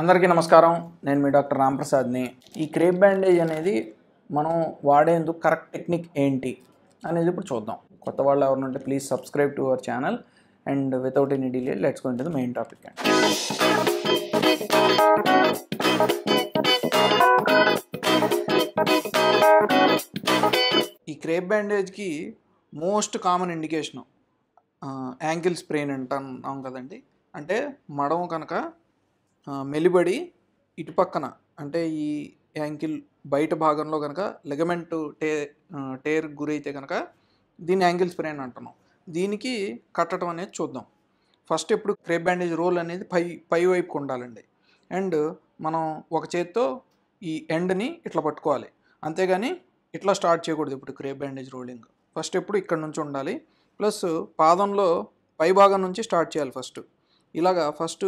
అందరికీ నమస్కారం నేను మీ డాక్టర్ రాంప్రసాద్ని ఈ క్రేప్ బ్యాండేజ్ అనేది మనం వాడేందుకు కరెక్ట్ టెక్నిక్ ఏంటి అనేది ఇప్పుడు చూద్దాం కొత్త వాళ్ళు ఉంటే please subscribe to our channel and without any delay let's go to the main topic and ఈ క్రేప్ బ్యాండేజ్కి most common indication ankle sprain అంటాం కదండి అంటే మడమ కనుక మెలిబడి ఇటుపక్కన అంటే ఈ యాంకిల్ బయట భాగంలో కనుక లెగమెంట్ టే టేర్ గురైతే కనుక దీన్ని యాంకిల్ అని అంటున్నాం దీనికి కట్టడం అనేది చూద్దాం ఫస్ట్ ఇప్పుడు క్రేప్ బ్యాండేజ్ రోల్ అనేది పై పై వైపుకి ఉండాలండి అండ్ మనం ఒక చేత్తో ఈ ఎండ్ని ఇట్లా పట్టుకోవాలి అంతేగాని ఇట్లా స్టార్ట్ చేయకూడదు ఇప్పుడు క్రేప్ బ్యాండేజ్ రోలింగ్ ఫస్ట్ ఎప్పుడు ఇక్కడ నుంచి ఉండాలి ప్లస్ పాదంలో పై భాగం నుంచి స్టార్ట్ చేయాలి ఫస్ట్ ఇలాగా ఫస్ట్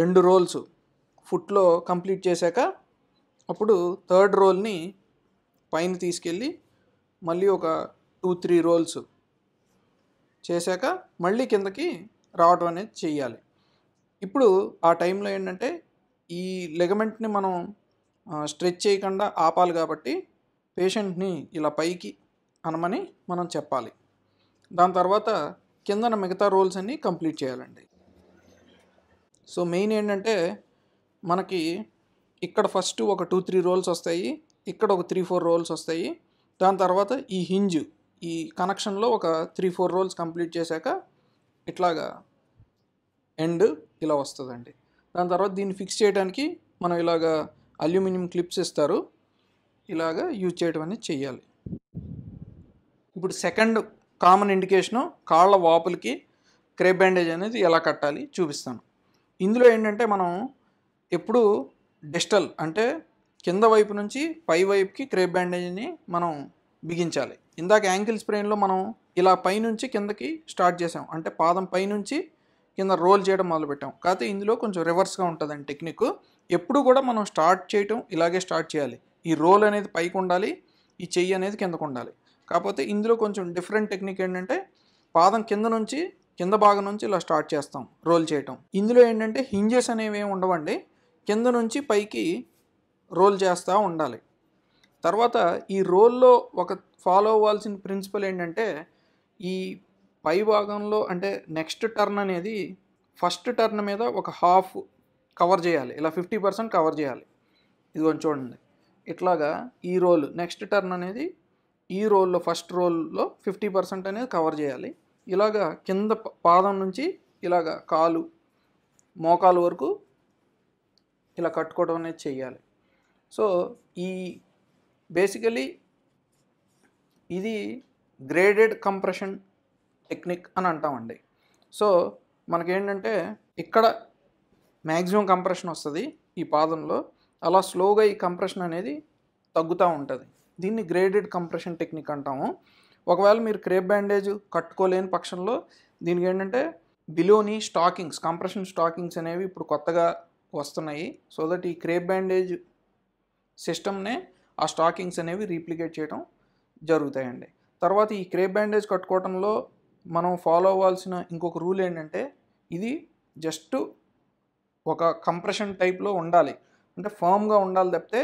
రెండు రోల్స్ ఫుట్లో కంప్లీట్ చేశాక అప్పుడు థర్డ్ రోల్ని పైన తీసుకెళ్ళి మళ్ళీ ఒక టూ త్రీ రోల్స్ చేశాక మళ్ళీ కిందకి రావడం అనేది చేయాలి ఇప్పుడు ఆ టైంలో ఏంటంటే ఈ లెగమెంట్ని మనం స్ట్రెచ్ చేయకుండా ఆపాలి కాబట్టి పేషెంట్ని ఇలా పైకి అనమని మనం చెప్పాలి దాని తర్వాత కిందన మిగతా రోల్స్ అన్నీ కంప్లీట్ చేయాలండి సో మెయిన్ ఏంటంటే మనకి ఇక్కడ ఫస్ట్ ఒక టూ త్రీ రోల్స్ వస్తాయి ఇక్కడ ఒక త్రీ ఫోర్ రోల్స్ వస్తాయి దాని తర్వాత ఈ హింజ్ ఈ కనెక్షన్లో ఒక త్రీ ఫోర్ రోల్స్ కంప్లీట్ చేశాక ఇట్లాగా ఎండ్ ఇలా వస్తుందండి దాని తర్వాత దీన్ని ఫిక్స్ చేయడానికి మనం ఇలాగ అల్యూమినియం క్లిప్స్ ఇస్తారు ఇలాగ యూజ్ చేయడం అనేది చేయాలి ఇప్పుడు సెకండ్ కామన్ ఇండికేషను కాళ్ళ వాపులకి క్రేప్ బ్యాండేజ్ అనేది ఎలా కట్టాలి చూపిస్తాను ఇందులో ఏంటంటే మనం ఎప్పుడు డిజిటల్ అంటే కింద వైపు నుంచి పై వైపుకి క్రేప్ బ్యాండేజ్ని మనం బిగించాలి ఇందాక యాంకిల్ స్ప్రెయిన్లో మనం ఇలా పైనుంచి కిందకి స్టార్ట్ చేసాం అంటే పాదం పైనుంచి కింద రోల్ చేయడం మొదలుపెట్టాం కాకపోతే ఇందులో కొంచెం రివర్స్గా ఉంటుందండి టెక్నిక్ ఎప్పుడు కూడా మనం స్టార్ట్ చేయటం ఇలాగే స్టార్ట్ చేయాలి ఈ రోల్ అనేది పైకి ఉండాలి ఈ చెయ్యి అనేది కిందకు ఉండాలి కాకపోతే ఇందులో కొంచెం డిఫరెంట్ టెక్నిక్ ఏంటంటే పాదం కింద నుంచి కింద భాగం నుంచి ఇలా స్టార్ట్ చేస్తాం రోల్ చేయటం ఇందులో ఏంటంటే హింజెస్ అనేవి ఏమి ఉండవండి కింద నుంచి పైకి రోల్ చేస్తూ ఉండాలి తర్వాత ఈ రోల్లో ఒక ఫాలో అవ్వాల్సిన ప్రిన్సిపల్ ఏంటంటే ఈ పై భాగంలో అంటే నెక్స్ట్ టర్న్ అనేది ఫస్ట్ టర్న్ మీద ఒక హాఫ్ కవర్ చేయాలి ఇలా ఫిఫ్టీ పర్సెంట్ కవర్ చేయాలి ఇది కొంచెం చూడండి ఇట్లాగా ఈ రోల్ నెక్స్ట్ టర్న్ అనేది ఈ రోల్లో ఫస్ట్ రోల్లో ఫిఫ్టీ పర్సెంట్ అనేది కవర్ చేయాలి ఇలాగా కింద పాదం నుంచి ఇలాగ కాలు మోకాలు వరకు ఇలా కట్టుకోవడం అనేది చేయాలి సో ఈ బేసికలీ ఇది గ్రేడెడ్ కంప్రెషన్ టెక్నిక్ అని అంటామండి సో మనకేంటంటే ఇక్కడ మ్యాక్సిమం కంప్రెషన్ వస్తుంది ఈ పాదంలో అలా స్లోగా ఈ కంప్రెషన్ అనేది తగ్గుతూ ఉంటుంది దీన్ని గ్రేడెడ్ కంప్రెషన్ టెక్నిక్ అంటాము ఒకవేళ మీరు క్రేప్ బ్యాండేజ్ కట్టుకోలేని పక్షంలో దీనికి ఏంటంటే బిలోని స్టాకింగ్స్ కంప్రెషన్ స్టాకింగ్స్ అనేవి ఇప్పుడు కొత్తగా వస్తున్నాయి సో దట్ ఈ క్రేప్ బ్యాండేజ్ సిస్టమ్నే ఆ స్టాకింగ్స్ అనేవి రీప్లికేట్ చేయడం జరుగుతాయండి తర్వాత ఈ క్రేప్ బ్యాండేజ్ కట్టుకోవడంలో మనం ఫాలో అవ్వాల్సిన ఇంకొక రూల్ ఏంటంటే ఇది జస్ట్ ఒక కంప్రెషన్ టైప్లో ఉండాలి అంటే ఫామ్గా ఉండాలి తప్పితే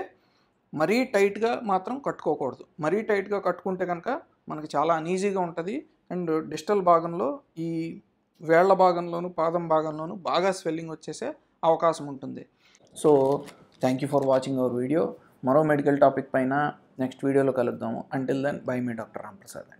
మరీ టైట్గా మాత్రం కట్టుకోకూడదు మరీ టైట్గా కట్టుకుంటే కనుక మనకు చాలా అనీజీగా ఉంటుంది అండ్ డిజిటల్ భాగంలో ఈ వేళ్ల భాగంలోను పాదం భాగంలోను బాగా స్వెల్లింగ్ వచ్చేసే అవకాశం ఉంటుంది so thank you for watching our video మరో మెడికల్ టాపిక్ పైన నెక్స్ట్ వీడియోలో కలుద్దాము అంటిల్ దెన్ బై మీ డాక్టర్ రాంప్రసాద్